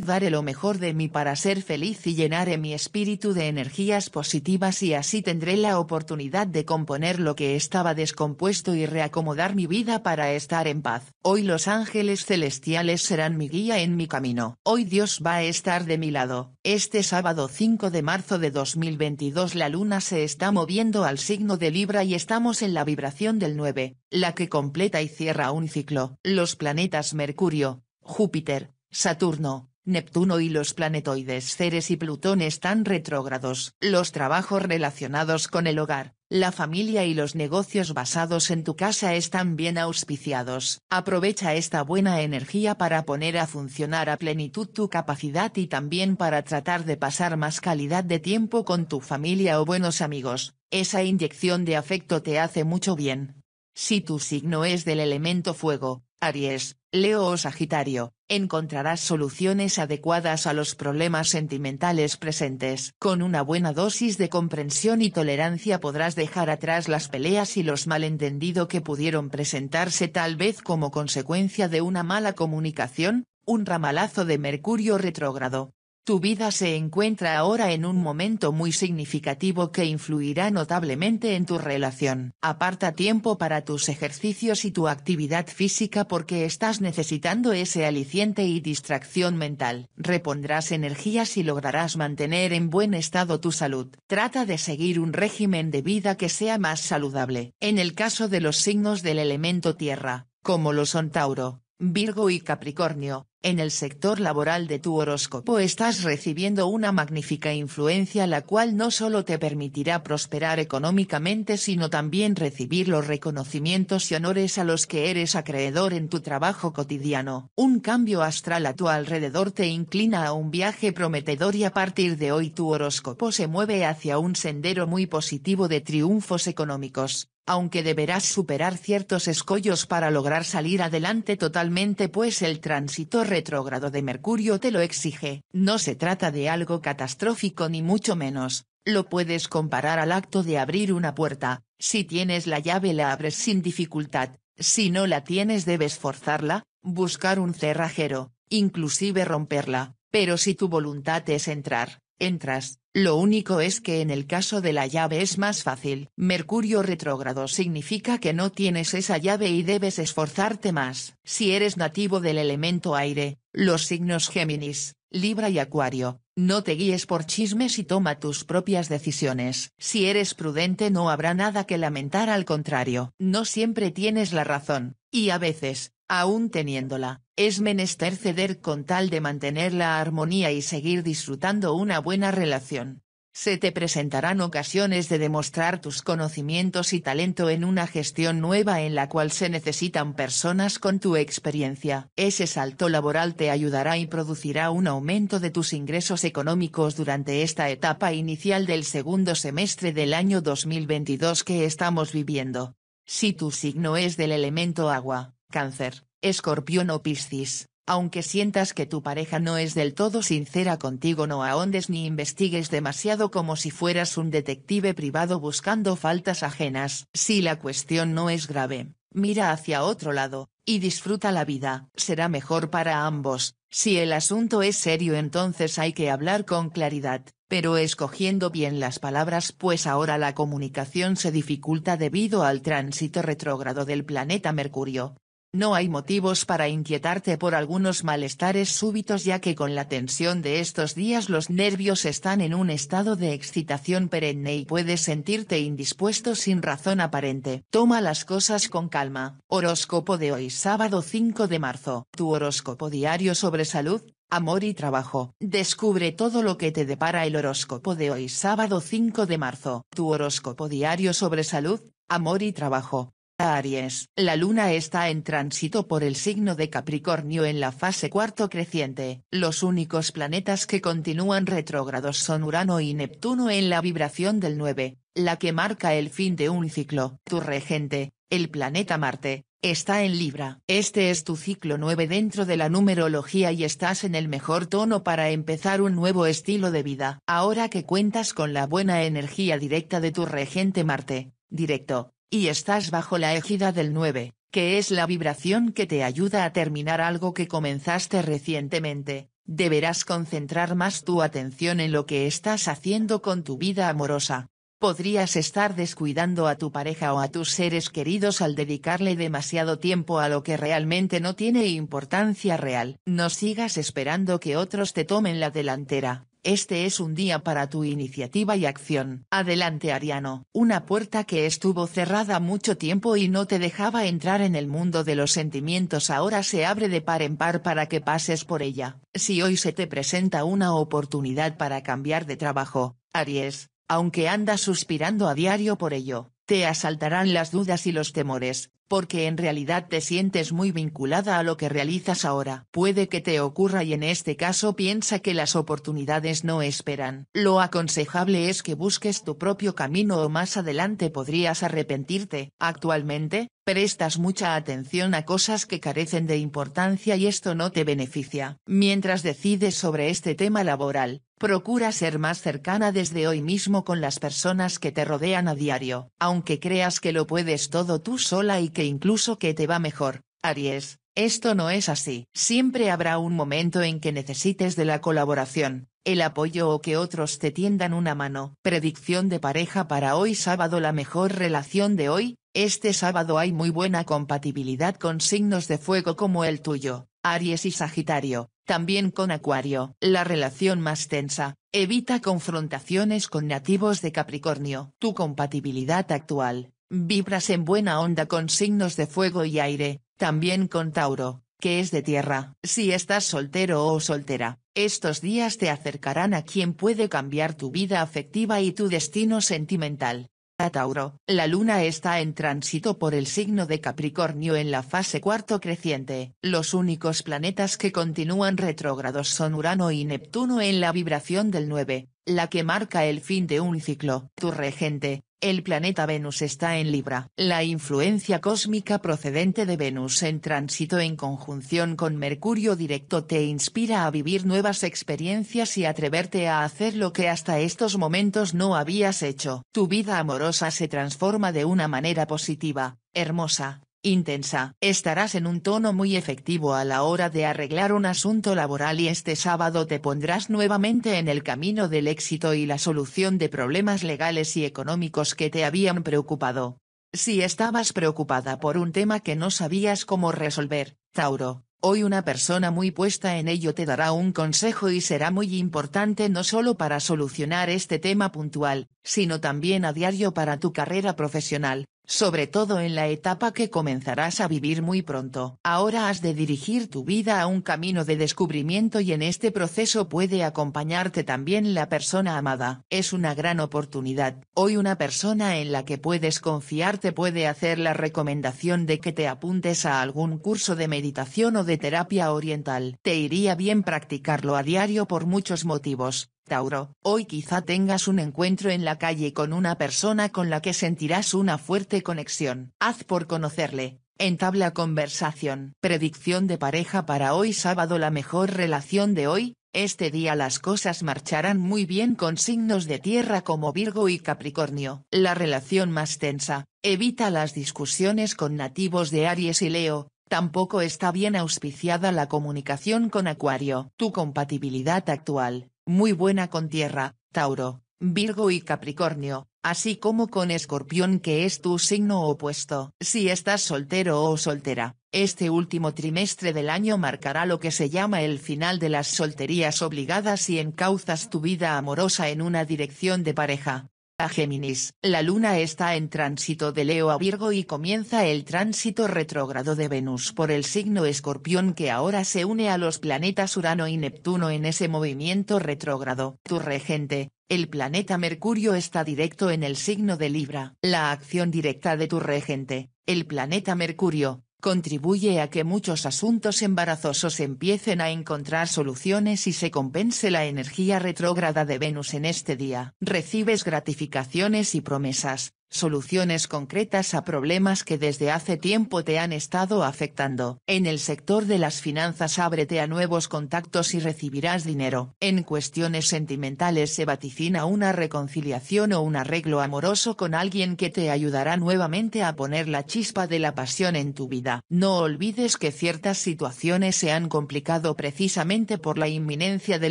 Daré lo mejor de mí para ser feliz y llenaré mi espíritu de energías positivas y así tendré la oportunidad de componer lo que estaba descompuesto y reacomodar mi vida para estar en paz. Hoy los ángeles celestiales serán mi guía en mi camino. Hoy Dios va a estar de mi lado. Este sábado 5 de marzo de 2022 la luna se está moviendo al signo de Libra y estamos en la vibración del 9, la que completa y cierra un ciclo. Los planetas Mercurio, Júpiter, Saturno, Neptuno y los planetoides Ceres y Plutón están retrógrados. Los trabajos relacionados con el hogar, la familia y los negocios basados en tu casa están bien auspiciados. Aprovecha esta buena energía para poner a funcionar a plenitud tu capacidad y también para tratar de pasar más calidad de tiempo con tu familia o buenos amigos. Esa inyección de afecto te hace mucho bien. Si tu signo es del elemento fuego, Aries, Leo o Sagitario, encontrarás soluciones adecuadas a los problemas sentimentales presentes. Con una buena dosis de comprensión y tolerancia podrás dejar atrás las peleas y los malentendidos que pudieron presentarse tal vez como consecuencia de una mala comunicación, un ramalazo de Mercurio retrógrado. Tu vida se encuentra ahora en un momento muy significativo que influirá notablemente en tu relación. Aparta tiempo para tus ejercicios y tu actividad física porque estás necesitando ese aliciente y distracción mental. Repondrás energías y lograrás mantener en buen estado tu salud. Trata de seguir un régimen de vida que sea más saludable. En el caso de los signos del elemento tierra, como lo son Tauro, Virgo y Capricornio, en el sector laboral de tu horóscopo estás recibiendo una magnífica influencia la cual no solo te permitirá prosperar económicamente sino también recibir los reconocimientos y honores a los que eres acreedor en tu trabajo cotidiano. Un cambio astral a tu alrededor te inclina a un viaje prometedor y a partir de hoy tu horóscopo se mueve hacia un sendero muy positivo de triunfos económicos, aunque deberás superar ciertos escollos para lograr salir adelante totalmente pues el tránsito retrógrado de Mercurio te lo exige. No se trata de algo catastrófico ni mucho menos, lo puedes comparar al acto de abrir una puerta, si tienes la llave la abres sin dificultad, si no la tienes debes forzarla, buscar un cerrajero, inclusive romperla, pero si tu voluntad es entrar, entras, lo único es que en el caso de la llave es más fácil. Mercurio retrógrado significa que no tienes esa llave y debes esforzarte más. Si eres nativo del elemento aire, los signos Géminis, Libra y Acuario, no te guíes por chismes y toma tus propias decisiones. Si eres prudente no habrá nada que lamentar, al contrario, no siempre tienes la razón, y a veces, aún teniéndola, es menester ceder con tal de mantener la armonía y seguir disfrutando una buena relación. Se te presentarán ocasiones de demostrar tus conocimientos y talento en una gestión nueva en la cual se necesitan personas con tu experiencia. Ese salto laboral te ayudará y producirá un aumento de tus ingresos económicos durante esta etapa inicial del segundo semestre del año 2022 que estamos viviendo. Si tu signo es del elemento agua, Cáncer, escorpión o piscis, aunque sientas que tu pareja no es del todo sincera contigo no ahondes ni investigues demasiado como si fueras un detective privado buscando faltas ajenas. Si la cuestión no es grave, mira hacia otro lado, y disfruta la vida. Será mejor para ambos. Si el asunto es serio entonces hay que hablar con claridad, pero escogiendo bien las palabras pues ahora la comunicación se dificulta debido al tránsito retrógrado del planeta Mercurio, no hay motivos para inquietarte por algunos malestares súbitos ya que con la tensión de estos días los nervios están en un estado de excitación perenne y puedes sentirte indispuesto sin razón aparente. Toma las cosas con calma. Horóscopo de hoy sábado 5 de marzo. Tu horóscopo diario sobre salud, amor y trabajo. Descubre todo lo que te depara el horóscopo de hoy sábado 5 de marzo. Tu horóscopo diario sobre salud, amor y trabajo. Aries. La luna está en tránsito por el signo de Capricornio en la fase cuarto creciente. Los únicos planetas que continúan retrógrados son Urano y Neptuno en la vibración del 9, la que marca el fin de un ciclo. Tu regente, el planeta Marte, está en Libra. Este es tu ciclo 9 dentro de la numerología y estás en el mejor tono para empezar un nuevo estilo de vida. Ahora que cuentas con la buena energía directa de tu regente Marte, directo y estás bajo la égida del 9, que es la vibración que te ayuda a terminar algo que comenzaste recientemente, deberás concentrar más tu atención en lo que estás haciendo con tu vida amorosa. Podrías estar descuidando a tu pareja o a tus seres queridos al dedicarle demasiado tiempo a lo que realmente no tiene importancia real. No sigas esperando que otros te tomen la delantera. Este es un día para tu iniciativa y acción. Adelante Ariano. Una puerta que estuvo cerrada mucho tiempo y no te dejaba entrar en el mundo de los sentimientos ahora se abre de par en par para que pases por ella. Si hoy se te presenta una oportunidad para cambiar de trabajo, Aries, aunque andas suspirando a diario por ello, te asaltarán las dudas y los temores, porque en realidad te sientes muy vinculada a lo que realizas ahora. Puede que te ocurra y en este caso piensa que las oportunidades no esperan. Lo aconsejable es que busques tu propio camino o más adelante podrías arrepentirte. Actualmente, prestas mucha atención a cosas que carecen de importancia y esto no te beneficia. Mientras decides sobre este tema laboral, procura ser más cercana desde hoy mismo con las personas que te rodean a diario, aunque creas que lo puedes todo tú sola y que incluso que te va mejor. Aries, esto no es así. Siempre habrá un momento en que necesites de la colaboración, el apoyo o que otros te tiendan una mano. Predicción de pareja para hoy sábado La mejor relación de hoy, este sábado hay muy buena compatibilidad con signos de fuego como el tuyo, Aries y Sagitario, también con Acuario. La relación más tensa, evita confrontaciones con nativos de Capricornio. Tu compatibilidad actual, vibras en buena onda con signos de fuego y aire, también con Tauro, que es de tierra. Si estás soltero o soltera, estos días te acercarán a quien puede cambiar tu vida afectiva y tu destino sentimental. Tauro, la luna está en tránsito por el signo de Capricornio en la fase cuarto creciente. Los únicos planetas que continúan retrógrados son Urano y Neptuno en la vibración del 9, la que marca el fin de un ciclo. Tu regente, el planeta Venus está en Libra. La influencia cósmica procedente de Venus en tránsito en conjunción con Mercurio directo te inspira a vivir nuevas experiencias y atreverte a hacer lo que hasta estos momentos no habías hecho. Tu vida amorosa se transforma de una manera positiva, hermosa, intensa. Estarás en un tono muy efectivo a la hora de arreglar un asunto laboral y este sábado te pondrás nuevamente en el camino del éxito y la solución de problemas legales y económicos que te habían preocupado. Si estabas preocupada por un tema que no sabías cómo resolver, Tauro, Hoy una persona muy puesta en ello te dará un consejo y será muy importante no solo para solucionar este tema puntual, sino también a diario para tu carrera profesional sobre todo en la etapa que comenzarás a vivir muy pronto. Ahora has de dirigir tu vida a un camino de descubrimiento y en este proceso puede acompañarte también la persona amada. Es una gran oportunidad. Hoy una persona en la que puedes confiar te puede hacer la recomendación de que te apuntes a algún curso de meditación o de terapia oriental. Te iría bien practicarlo a diario por muchos motivos, Tauro, hoy quizá tengas un encuentro en la calle con una persona con la que sentirás una fuerte conexión. Haz por conocerle, entabla conversación. Predicción de pareja para hoy sábado La mejor relación de hoy, este día las cosas marcharán muy bien con signos de tierra como Virgo y Capricornio. La relación más tensa, evita las discusiones con nativos de Aries y Leo, tampoco está bien auspiciada la comunicación con Acuario. Tu compatibilidad actual, muy buena con tierra, Tauro, Virgo y Capricornio, así como con Escorpión que es tu signo opuesto. Si estás soltero o soltera, este último trimestre del año marcará lo que se llama el final de las solterías obligadas y encauzas tu vida amorosa en una dirección de pareja, a Géminis, la Luna está en tránsito de Leo a Virgo y comienza el tránsito retrógrado de Venus por el signo Escorpión que ahora se une a los planetas Urano y Neptuno en ese movimiento retrógrado. Tu regente, el planeta Mercurio está directo en el signo de Libra. La acción directa de tu regente, el planeta Mercurio, contribuye a que muchos asuntos embarazosos empiecen a encontrar soluciones y se compense la energía retrógrada de Venus en este día. Recibes gratificaciones y promesas, soluciones concretas a problemas que desde hace tiempo te han estado afectando. En el sector de las finanzas ábrete a nuevos contactos y recibirás dinero. En cuestiones sentimentales se vaticina una reconciliación o un arreglo amoroso con alguien que te ayudará nuevamente a poner la chispa de la pasión en tu vida. No olvides que ciertas situaciones se han complicado precisamente por la inminencia de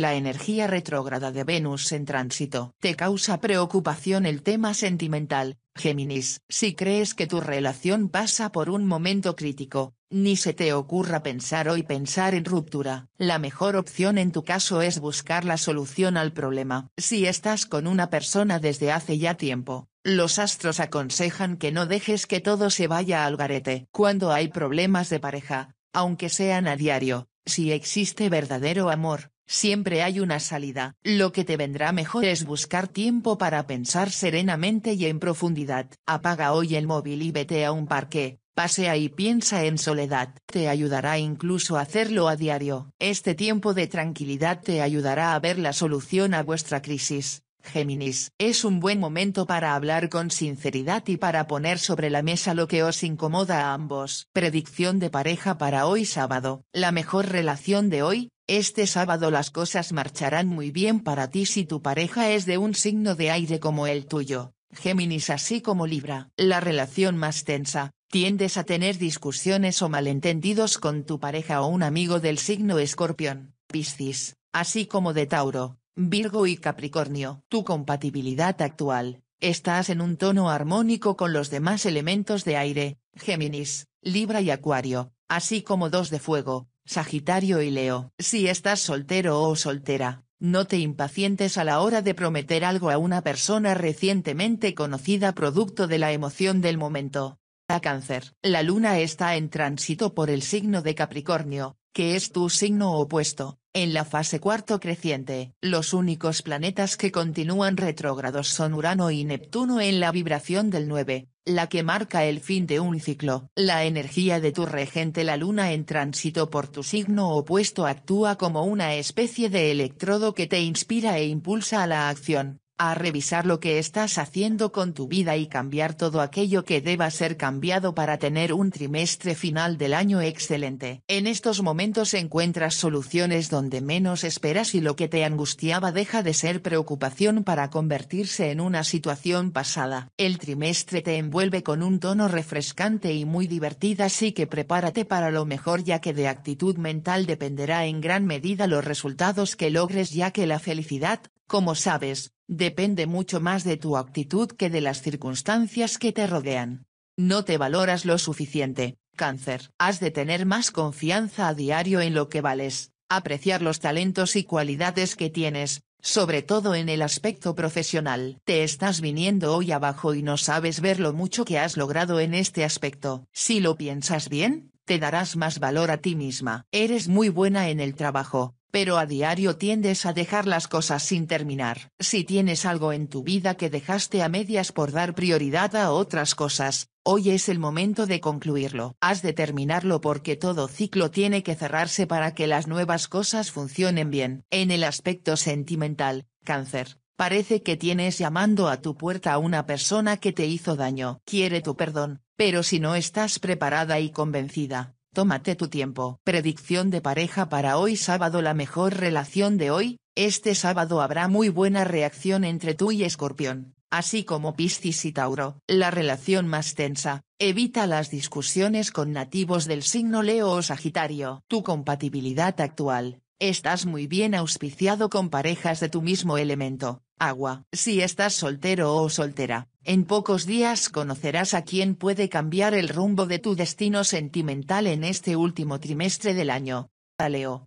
la energía retrógrada de Venus en tránsito. Te causa preocupación el tema sentimental, Géminis, si crees que tu relación pasa por un momento crítico, ni se te ocurra pensar hoy pensar en ruptura. La mejor opción en tu caso es buscar la solución al problema. Si estás con una persona desde hace ya tiempo, los astros aconsejan que no dejes que todo se vaya al garete. Cuando hay problemas de pareja, aunque sean a diario, si existe verdadero amor, Siempre hay una salida. Lo que te vendrá mejor es buscar tiempo para pensar serenamente y en profundidad. Apaga hoy el móvil y vete a un parque. Pasea y piensa en soledad. Te ayudará incluso a hacerlo a diario. Este tiempo de tranquilidad te ayudará a ver la solución a vuestra crisis. Géminis, es un buen momento para hablar con sinceridad y para poner sobre la mesa lo que os incomoda a ambos. Predicción de pareja para hoy sábado. La mejor relación de hoy, este sábado las cosas marcharán muy bien para ti si tu pareja es de un signo de aire como el tuyo, Géminis así como Libra. La relación más tensa, tiendes a tener discusiones o malentendidos con tu pareja o un amigo del signo escorpión, Piscis, así como de Tauro, Virgo y Capricornio. Tu compatibilidad actual, estás en un tono armónico con los demás elementos de aire, Géminis, Libra y Acuario, así como dos de fuego, Sagitario y Leo. Si estás soltero o soltera, no te impacientes a la hora de prometer algo a una persona recientemente conocida producto de la emoción del momento. A cáncer. La luna está en tránsito por el signo de Capricornio, que es tu signo opuesto, en la fase cuarto creciente. Los únicos planetas que continúan retrógrados son Urano y Neptuno en la vibración del 9, la que marca el fin de un ciclo. La energía de tu regente la luna en tránsito por tu signo opuesto actúa como una especie de electrodo que te inspira e impulsa a la acción a revisar lo que estás haciendo con tu vida y cambiar todo aquello que deba ser cambiado para tener un trimestre final del año excelente. En estos momentos encuentras soluciones donde menos esperas y lo que te angustiaba deja de ser preocupación para convertirse en una situación pasada. El trimestre te envuelve con un tono refrescante y muy divertida así que prepárate para lo mejor ya que de actitud mental dependerá en gran medida los resultados que logres ya que la felicidad, como sabes, Depende mucho más de tu actitud que de las circunstancias que te rodean. No te valoras lo suficiente, cáncer. Has de tener más confianza a diario en lo que vales, apreciar los talentos y cualidades que tienes, sobre todo en el aspecto profesional. Te estás viniendo hoy abajo y no sabes ver lo mucho que has logrado en este aspecto. Si lo piensas bien, te darás más valor a ti misma. Eres muy buena en el trabajo, pero a diario tiendes a dejar las cosas sin terminar. Si tienes algo en tu vida que dejaste a medias por dar prioridad a otras cosas, hoy es el momento de concluirlo. Has de terminarlo porque todo ciclo tiene que cerrarse para que las nuevas cosas funcionen bien. En el aspecto sentimental, cáncer. Parece que tienes llamando a tu puerta a una persona que te hizo daño. Quiere tu perdón, pero si no estás preparada y convencida, Tómate tu tiempo. Predicción de pareja para hoy sábado La mejor relación de hoy, este sábado habrá muy buena reacción entre tú y Escorpión, así como Piscis y Tauro. La relación más tensa, evita las discusiones con nativos del signo Leo o Sagitario. Tu compatibilidad actual, estás muy bien auspiciado con parejas de tu mismo elemento. Agua. Si estás soltero o soltera, en pocos días conocerás a quien puede cambiar el rumbo de tu destino sentimental en este último trimestre del año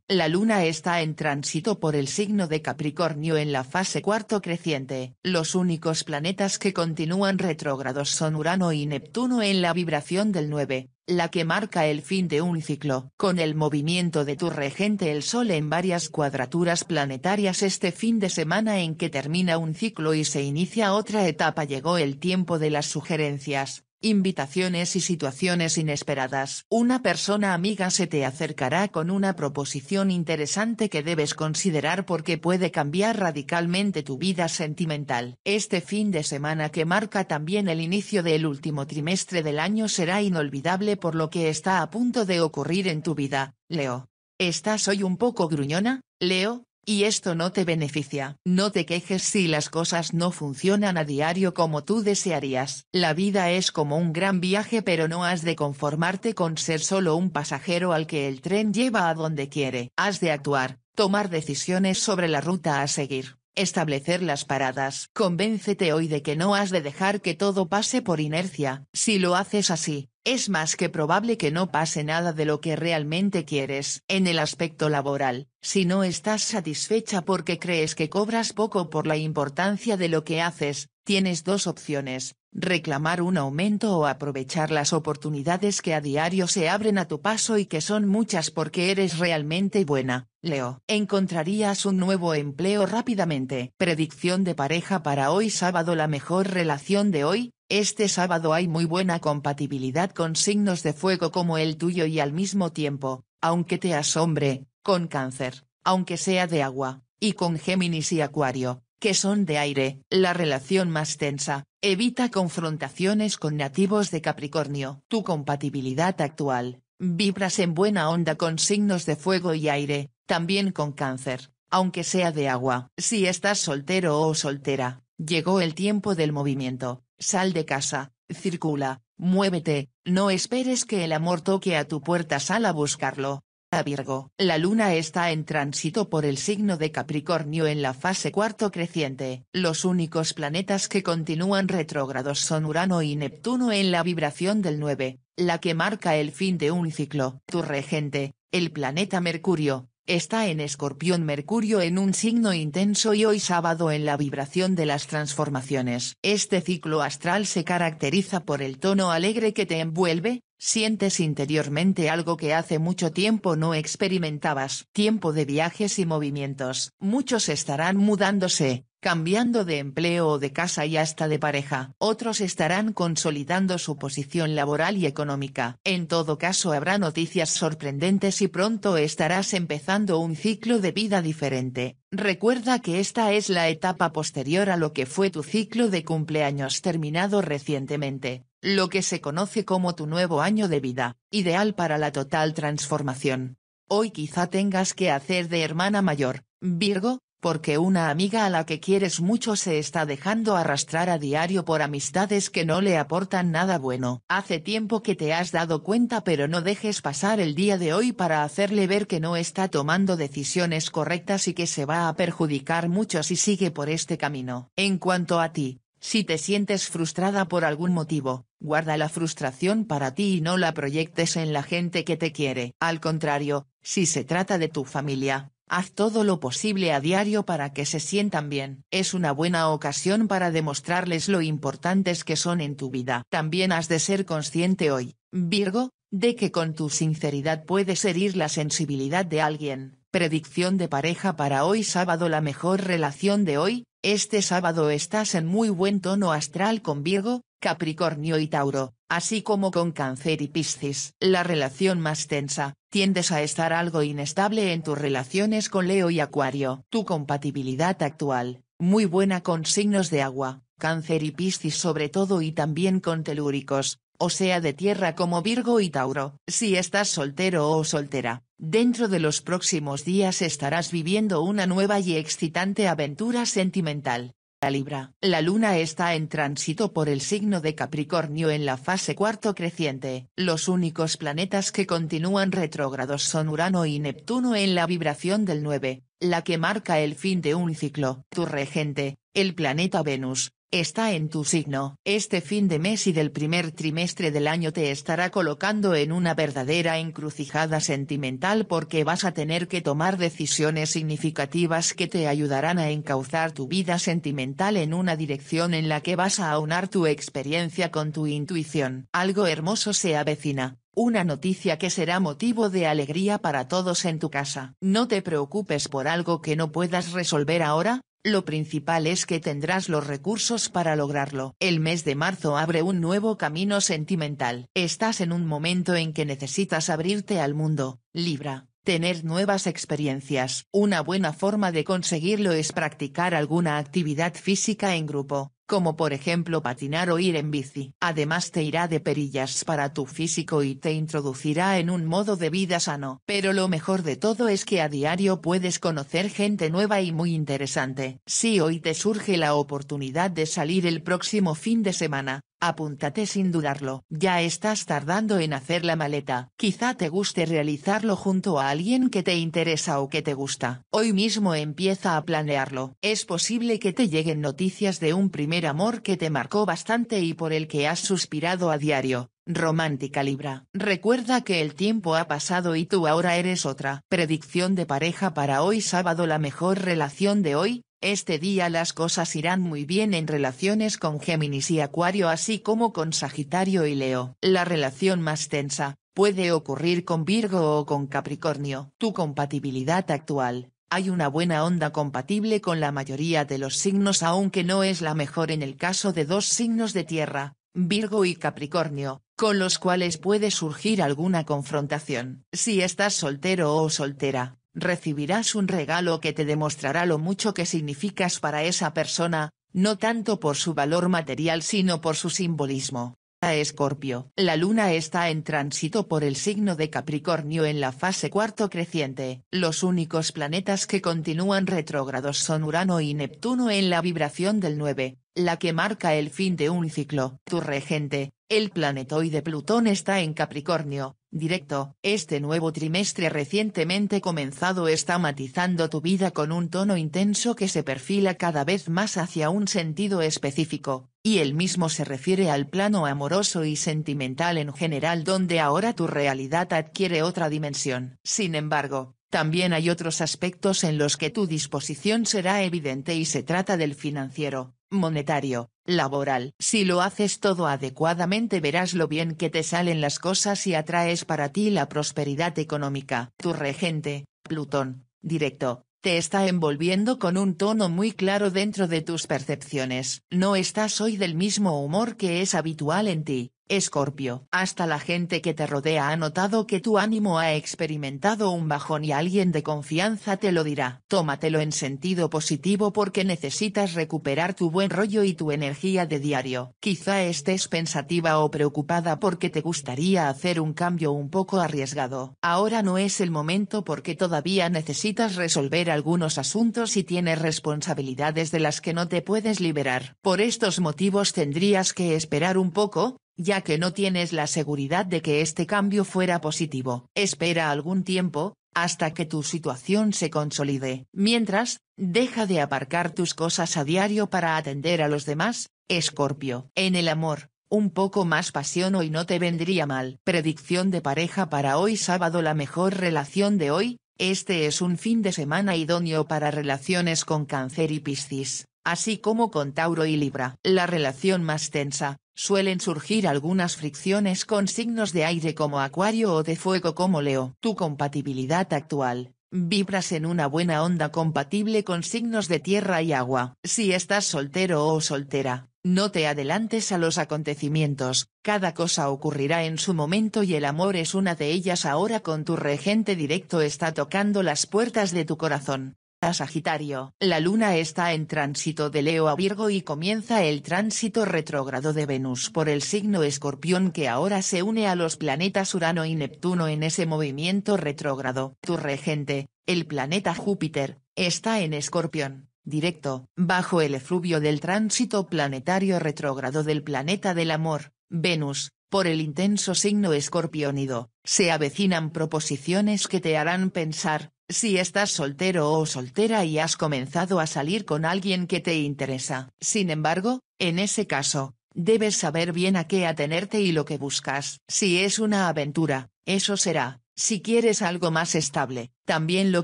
la luna está en tránsito por el signo de Capricornio en la fase cuarto creciente. Los únicos planetas que continúan retrógrados son Urano y Neptuno en la vibración del 9, la que marca el fin de un ciclo. Con el movimiento de tu regente el Sol en varias cuadraturas planetarias este fin de semana en que termina un ciclo y se inicia otra etapa llegó el tiempo de las sugerencias. Invitaciones y situaciones inesperadas. Una persona amiga se te acercará con una proposición interesante que debes considerar porque puede cambiar radicalmente tu vida sentimental. Este fin de semana que marca también el inicio del último trimestre del año será inolvidable por lo que está a punto de ocurrir en tu vida, Leo. ¿Estás hoy un poco gruñona, Leo? Y esto no te beneficia. No te quejes si las cosas no funcionan a diario como tú desearías. La vida es como un gran viaje pero no has de conformarte con ser solo un pasajero al que el tren lleva a donde quiere. Has de actuar, tomar decisiones sobre la ruta a seguir. Establecer las paradas. Convéncete hoy de que no has de dejar que todo pase por inercia. Si lo haces así, es más que probable que no pase nada de lo que realmente quieres en el aspecto laboral, si no estás satisfecha porque crees que cobras poco por la importancia de lo que haces, tienes dos opciones, reclamar un aumento o aprovechar las oportunidades que a diario se abren a tu paso y que son muchas porque eres realmente buena, Leo. Encontrarías un nuevo empleo rápidamente. Predicción de pareja para hoy sábado La mejor relación de hoy, este sábado hay muy buena compatibilidad con signos de fuego como el tuyo y al mismo tiempo, aunque te asombre, con cáncer, aunque sea de agua, y con Géminis y Acuario, que son de aire. La relación más tensa, evita confrontaciones con nativos de Capricornio. Tu compatibilidad actual, vibras en buena onda con signos de fuego y aire, también con cáncer, aunque sea de agua. Si estás soltero o soltera, llegó el tiempo del movimiento, sal de casa, circula, muévete, no esperes que el amor toque a tu puerta, sal a buscarlo. Virgo. La Luna está en tránsito por el signo de Capricornio en la fase cuarto creciente. Los únicos planetas que continúan retrógrados son Urano y Neptuno en la vibración del 9, la que marca el fin de un ciclo. Tu regente, el planeta Mercurio, Está en Escorpión Mercurio en un signo intenso y hoy sábado en la vibración de las transformaciones. Este ciclo astral se caracteriza por el tono alegre que te envuelve, sientes interiormente algo que hace mucho tiempo no experimentabas. Tiempo de viajes y movimientos. Muchos estarán mudándose, cambiando de empleo o de casa y hasta de pareja. Otros estarán consolidando su posición laboral y económica. En todo caso habrá noticias sorprendentes y pronto estarás empezando un ciclo de vida diferente. Recuerda que esta es la etapa posterior a lo que fue tu ciclo de cumpleaños terminado recientemente, lo que se conoce como tu nuevo año de vida, ideal para la total transformación. Hoy quizá tengas que hacer de hermana mayor, Virgo, porque una amiga a la que quieres mucho se está dejando arrastrar a diario por amistades que no le aportan nada bueno. Hace tiempo que te has dado cuenta pero no dejes pasar el día de hoy para hacerle ver que no está tomando decisiones correctas y que se va a perjudicar mucho si sigue por este camino. En cuanto a ti, si te sientes frustrada por algún motivo, guarda la frustración para ti y no la proyectes en la gente que te quiere. Al contrario, si se trata de tu familia, Haz todo lo posible a diario para que se sientan bien. Es una buena ocasión para demostrarles lo importantes que son en tu vida. También has de ser consciente hoy, Virgo, de que con tu sinceridad puedes herir la sensibilidad de alguien. Predicción de pareja para hoy sábado La mejor relación de hoy, este sábado estás en muy buen tono astral con Virgo, Capricornio y Tauro, así como con Cáncer y Piscis. La relación más tensa, tiendes a estar algo inestable en tus relaciones con Leo y Acuario. Tu compatibilidad actual, muy buena con signos de agua, Cáncer y Piscis sobre todo y también con telúricos, o sea de tierra como Virgo y Tauro. Si estás soltero o soltera, dentro de los próximos días estarás viviendo una nueva y excitante aventura sentimental. La Libra. La luna está en tránsito por el signo de Capricornio en la fase cuarto creciente. Los únicos planetas que continúan retrógrados son Urano y Neptuno en la vibración del 9, la que marca el fin de un ciclo. Tu regente, el planeta Venus, está en tu signo. Este fin de mes y del primer trimestre del año te estará colocando en una verdadera encrucijada sentimental porque vas a tener que tomar decisiones significativas que te ayudarán a encauzar tu vida sentimental en una dirección en la que vas a aunar tu experiencia con tu intuición. Algo hermoso se avecina. Una noticia que será motivo de alegría para todos en tu casa. No te preocupes por algo que no puedas resolver ahora, lo principal es que tendrás los recursos para lograrlo. El mes de marzo abre un nuevo camino sentimental. Estás en un momento en que necesitas abrirte al mundo, Libra, tener nuevas experiencias. Una buena forma de conseguirlo es practicar alguna actividad física en grupo como por ejemplo patinar o ir en bici. Además te irá de perillas para tu físico y te introducirá en un modo de vida sano. Pero lo mejor de todo es que a diario puedes conocer gente nueva y muy interesante. Si hoy te surge la oportunidad de salir el próximo fin de semana, Apúntate sin dudarlo, ya estás tardando en hacer la maleta. Quizá te guste realizarlo junto a alguien que te interesa o que te gusta. Hoy mismo empieza a planearlo. Es posible que te lleguen noticias de un primer amor que te marcó bastante y por el que has suspirado a diario. Romántica Libra. Recuerda que el tiempo ha pasado y tú ahora eres otra. Predicción de pareja para hoy sábado La mejor relación de hoy, este día las cosas irán muy bien en relaciones con Géminis y Acuario así como con Sagitario y Leo. La relación más tensa, puede ocurrir con Virgo o con Capricornio. Tu compatibilidad actual. Hay una buena onda compatible con la mayoría de los signos aunque no es la mejor en el caso de dos signos de tierra, Virgo y Capricornio, con los cuales puede surgir alguna confrontación. Si estás soltero o soltera, recibirás un regalo que te demostrará lo mucho que significas para esa persona, no tanto por su valor material sino por su simbolismo. A Escorpio. La luna está en tránsito por el signo de Capricornio en la fase cuarto creciente. Los únicos planetas que continúan retrógrados son Urano y Neptuno en la vibración del 9, la que marca el fin de un ciclo. Tu regente, el planetoide Plutón está en Capricornio, directo. Este nuevo trimestre recientemente comenzado está matizando tu vida con un tono intenso que se perfila cada vez más hacia un sentido específico, y el mismo se refiere al plano amoroso y sentimental en general donde ahora tu realidad adquiere otra dimensión. Sin embargo, también hay otros aspectos en los que tu disposición será evidente y se trata del financiero, monetario, laboral. Si lo haces todo adecuadamente verás lo bien que te salen las cosas y atraes para ti la prosperidad económica. Tu regente, Plutón, directo, te está envolviendo con un tono muy claro dentro de tus percepciones. No estás hoy del mismo humor que es habitual en ti, Escorpio. Hasta la gente que te rodea ha notado que tu ánimo ha experimentado un bajón y alguien de confianza te lo dirá. Tómatelo en sentido positivo porque necesitas recuperar tu buen rollo y tu energía de diario. Quizá estés pensativa o preocupada porque te gustaría hacer un cambio un poco arriesgado. Ahora no es el momento porque todavía necesitas resolver algunos asuntos y tienes responsabilidades de las que no te puedes liberar. Por estos motivos tendrías que esperar un poco, ya que no tienes la seguridad de que este cambio fuera positivo. Espera algún tiempo, hasta que tu situación se consolide. Mientras, deja de aparcar tus cosas a diario para atender a los demás, Escorpio. En el amor, un poco más pasión hoy no te vendría mal. Predicción de pareja para hoy sábado La mejor relación de hoy, este es un fin de semana idóneo para relaciones con cáncer y piscis, así como con Tauro y Libra. La relación más tensa, Suelen surgir algunas fricciones con signos de aire como Acuario o de fuego como Leo. Tu compatibilidad actual. Vibras en una buena onda compatible con signos de tierra y agua. Si estás soltero o soltera, no te adelantes a los acontecimientos, cada cosa ocurrirá en su momento y el amor es una de ellas ahora con tu regente directo está tocando las puertas de tu corazón. A Sagitario, la Luna está en tránsito de Leo a Virgo y comienza el tránsito retrógrado de Venus por el signo Escorpión que ahora se une a los planetas Urano y Neptuno en ese movimiento retrógrado. Tu regente, el planeta Júpiter, está en Escorpión, directo, bajo el efluvio del tránsito planetario retrógrado del planeta del amor, Venus, por el intenso signo escorpiónido, se avecinan proposiciones que te harán pensar, si estás soltero o soltera y has comenzado a salir con alguien que te interesa. Sin embargo, en ese caso, debes saber bien a qué atenerte y lo que buscas. Si es una aventura, eso será. Si quieres algo más estable, también lo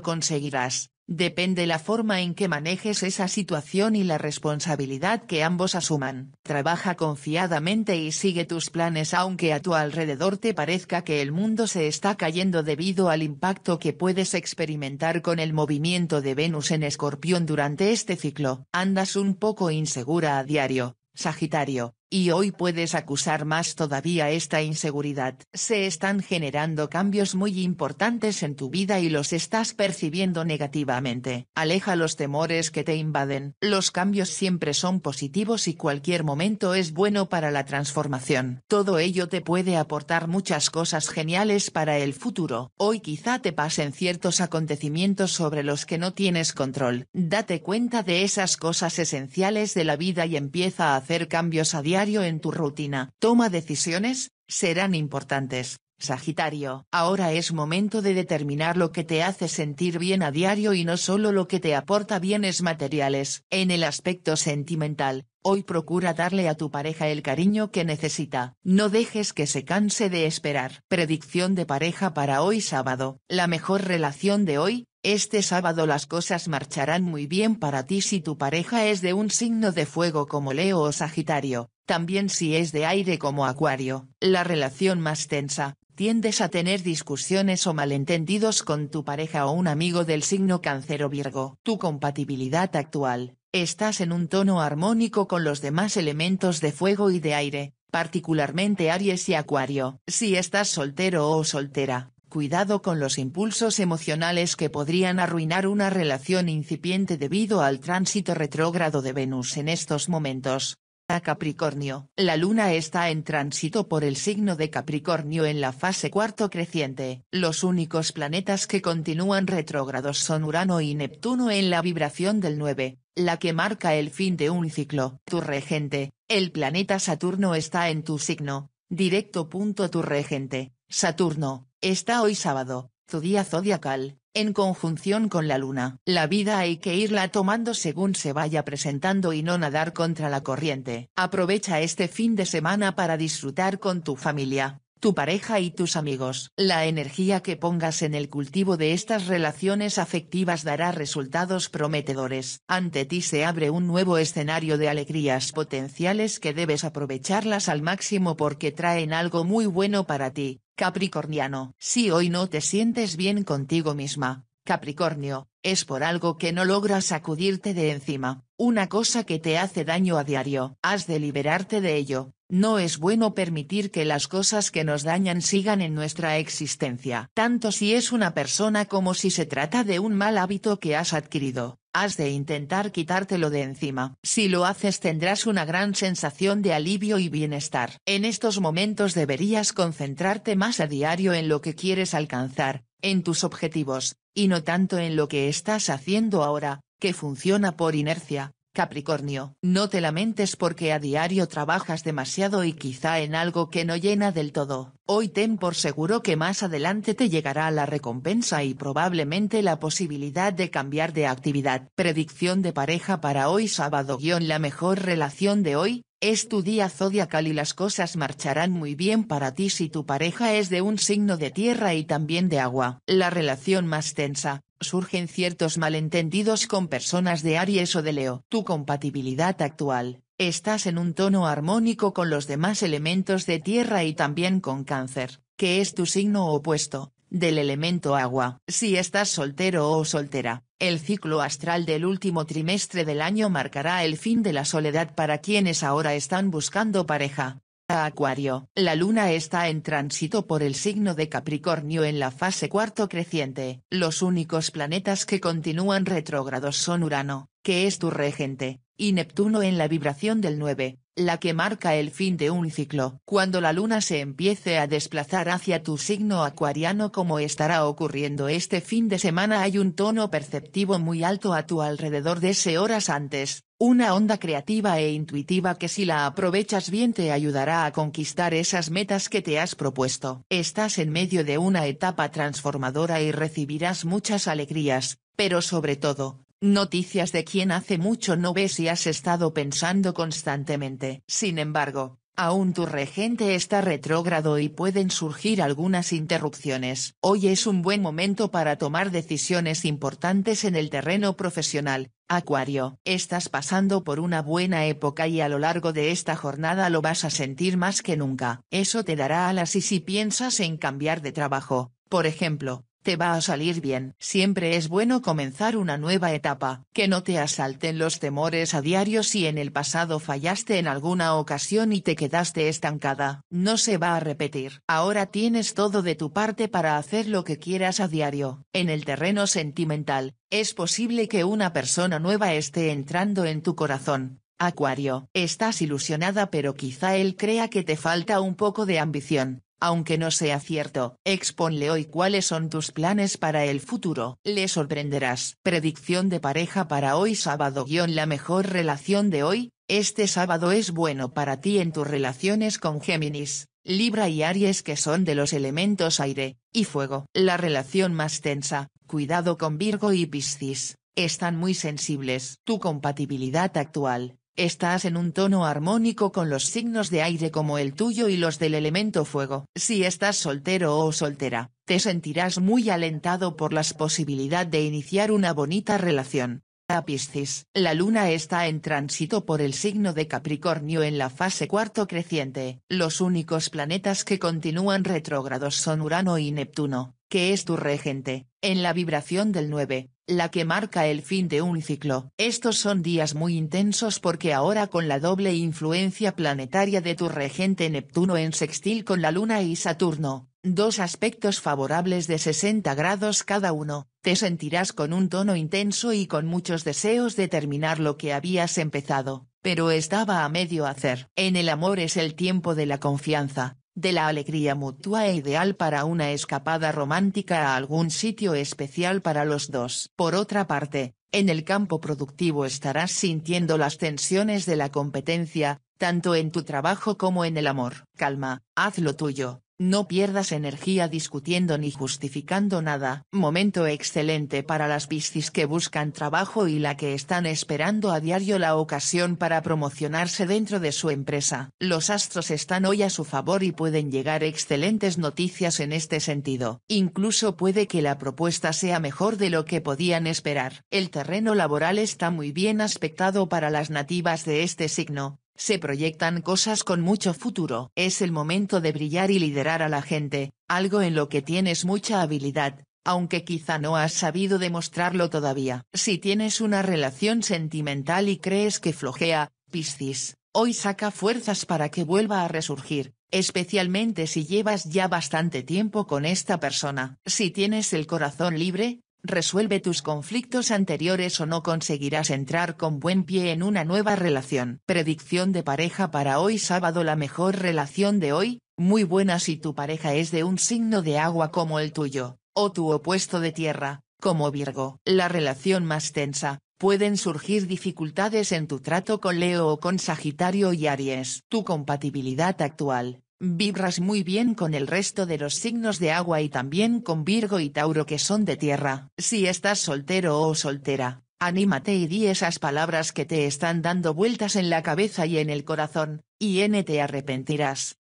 conseguirás. Depende la forma en que manejes esa situación y la responsabilidad que ambos asuman. Trabaja confiadamente y sigue tus planes aunque a tu alrededor te parezca que el mundo se está cayendo debido al impacto que puedes experimentar con el movimiento de Venus en Escorpión durante este ciclo. Andas un poco insegura a diario, Sagitario, y hoy puedes acusar más todavía esta inseguridad. Se están generando cambios muy importantes en tu vida y los estás percibiendo negativamente. Aleja los temores que te invaden. Los cambios siempre son positivos y cualquier momento es bueno para la transformación. Todo ello te puede aportar muchas cosas geniales para el futuro. Hoy quizá te pasen ciertos acontecimientos sobre los que no tienes control. Date cuenta de esas cosas esenciales de la vida y empieza a hacer cambios a diario en tu rutina. Toma decisiones, serán importantes. Sagitario, ahora es momento de determinar lo que te hace sentir bien a diario y no solo lo que te aporta bienes materiales. En el aspecto sentimental, hoy procura darle a tu pareja el cariño que necesita. No dejes que se canse de esperar. Predicción de pareja para hoy sábado. La mejor relación de hoy, este sábado las cosas marcharán muy bien para ti si tu pareja es de un signo de fuego como Leo o Sagitario, también si es de aire como Acuario. La relación más tensa, tiendes a tener discusiones o malentendidos con tu pareja o un amigo del signo cáncer o Virgo. Tu compatibilidad actual, estás en un tono armónico con los demás elementos de fuego y de aire, particularmente Aries y Acuario. Si estás soltero o soltera, Cuidado con los impulsos emocionales que podrían arruinar una relación incipiente debido al tránsito retrógrado de Venus en estos momentos. A Capricornio. La luna está en tránsito por el signo de Capricornio en la fase cuarto creciente. Los únicos planetas que continúan retrógrados son Urano y Neptuno en la vibración del 9, la que marca el fin de un ciclo. Tu regente, el planeta Saturno está en tu signo, directo. punto Tu regente, Saturno, está hoy sábado, tu día zodiacal, en conjunción con la luna. La vida hay que irla tomando según se vaya presentando y no nadar contra la corriente. Aprovecha este fin de semana para disfrutar con tu familia, tu pareja y tus amigos. La energía que pongas en el cultivo de estas relaciones afectivas dará resultados prometedores. Ante ti se abre un nuevo escenario de alegrías potenciales que debes aprovecharlas al máximo porque traen algo muy bueno para ti, Capricorniano. Si hoy no te sientes bien contigo misma, Capricornio, es por algo que no logras sacudirte de encima, una cosa que te hace daño a diario. Has de liberarte de ello, no es bueno permitir que las cosas que nos dañan sigan en nuestra existencia, tanto si es una persona como si se trata de un mal hábito que has adquirido. Has de intentar quitártelo de encima. Si lo haces tendrás una gran sensación de alivio y bienestar. En estos momentos deberías concentrarte más a diario en lo que quieres alcanzar, en tus objetivos, y no tanto en lo que estás haciendo ahora, que funciona por inercia, Capricornio, no te lamentes porque a diario trabajas demasiado y quizá en algo que no llena del todo. Hoy ten por seguro que más adelante te llegará la recompensa y probablemente la posibilidad de cambiar de actividad. Predicción de pareja para hoy sábado guión la mejor relación de hoy, es tu día zodiacal y las cosas marcharán muy bien para ti si tu pareja es de un signo de tierra y también de agua. La relación más tensa, surgen ciertos malentendidos con personas de Aries o de Leo. Tu compatibilidad actual, estás en un tono armónico con los demás elementos de tierra y también con cáncer, que es tu signo opuesto, del elemento agua. Si estás soltero o soltera, el ciclo astral del último trimestre del año marcará el fin de la soledad para quienes ahora están buscando pareja. Acuario, la luna está en tránsito por el signo de Capricornio en la fase cuarto creciente. Los únicos planetas que continúan retrógrados son Urano, que es tu regente, y Neptuno en la vibración del 9, la que marca el fin de un ciclo. Cuando la luna se empiece a desplazar hacia tu signo acuariano como estará ocurriendo este fin de semana hay un tono perceptivo muy alto a tu alrededor de ese horas antes, una onda creativa e intuitiva que si la aprovechas bien te ayudará a conquistar esas metas que te has propuesto. Estás en medio de una etapa transformadora y recibirás muchas alegrías, pero sobre todo, Noticias de quien hace mucho no ves y has estado pensando constantemente. Sin embargo, aún tu regente está retrógrado y pueden surgir algunas interrupciones. Hoy es un buen momento para tomar decisiones importantes en el terreno profesional. Acuario, estás pasando por una buena época y a lo largo de esta jornada lo vas a sentir más que nunca. Eso te dará alas y si piensas en cambiar de trabajo, por ejemplo, va a salir bien. Siempre es bueno comenzar una nueva etapa, que no te asalten los temores a diario si en el pasado fallaste en alguna ocasión y te quedaste estancada. No se va a repetir. Ahora tienes todo de tu parte para hacer lo que quieras a diario. En el terreno sentimental, es posible que una persona nueva esté entrando en tu corazón. Acuario, estás ilusionada pero quizá él crea que te falta un poco de ambición. Aunque no sea cierto, exponle hoy cuáles son tus planes para el futuro. Le sorprenderás. Predicción de pareja para hoy sábado. la mejor relación de hoy, este sábado es bueno para ti en tus relaciones con Géminis, Libra y Aries que son de los elementos aire y fuego. La relación más tensa, cuidado con Virgo y Piscis, están muy sensibles. Tu compatibilidad actual, estás en un tono armónico con los signos de aire como el tuyo y los del elemento fuego. Si estás soltero o soltera, te sentirás muy alentado por las posibilidad de iniciar una bonita relación. Apiscis. La luna está en tránsito por el signo de Capricornio en la fase cuarto creciente. Los únicos planetas que continúan retrógrados son Urano y Neptuno que es tu regente, en la vibración del 9, la que marca el fin de un ciclo. Estos son días muy intensos porque ahora con la doble influencia planetaria de tu regente Neptuno en sextil con la Luna y Saturno, dos aspectos favorables de 60 grados cada uno, te sentirás con un tono intenso y con muchos deseos de terminar lo que habías empezado, pero estaba a medio hacer. En el amor es el tiempo de la confianza, de la alegría mutua e ideal para una escapada romántica a algún sitio especial para los dos. Por otra parte, en el campo productivo estarás sintiendo las tensiones de la competencia, tanto en tu trabajo como en el amor. Calma, haz lo tuyo, no pierdas energía discutiendo ni justificando nada. Momento excelente para las piscis que buscan trabajo y la que están esperando a diario la ocasión para promocionarse dentro de su empresa. Los astros están hoy a su favor y pueden llegar excelentes noticias en este sentido. Incluso puede que la propuesta sea mejor de lo que podían esperar. El terreno laboral está muy bien aspectado para las nativas de este signo, se proyectan cosas con mucho futuro. Es el momento de brillar y liderar a la gente, algo en lo que tienes mucha habilidad, aunque quizá no has sabido demostrarlo todavía. Si tienes una relación sentimental y crees que flojea, Piscis, hoy saca fuerzas para que vuelva a resurgir, especialmente si llevas ya bastante tiempo con esta persona. Si tienes el corazón libre, Resuelve tus conflictos anteriores o no conseguirás entrar con buen pie en una nueva relación. Predicción de pareja para hoy sábado La mejor relación de hoy, muy buena si tu pareja es de un signo de agua como el tuyo, o tu opuesto de tierra, como Virgo. La relación más tensa, pueden surgir dificultades en tu trato con Leo o con Sagitario y Aries. Tu compatibilidad actual, Vibras muy bien con el resto de los signos de agua y también con Virgo y Tauro que son de tierra. Si estás soltero o soltera, anímate y di esas palabras que te están dando vueltas en la cabeza y en el corazón, y n te arrepentirás.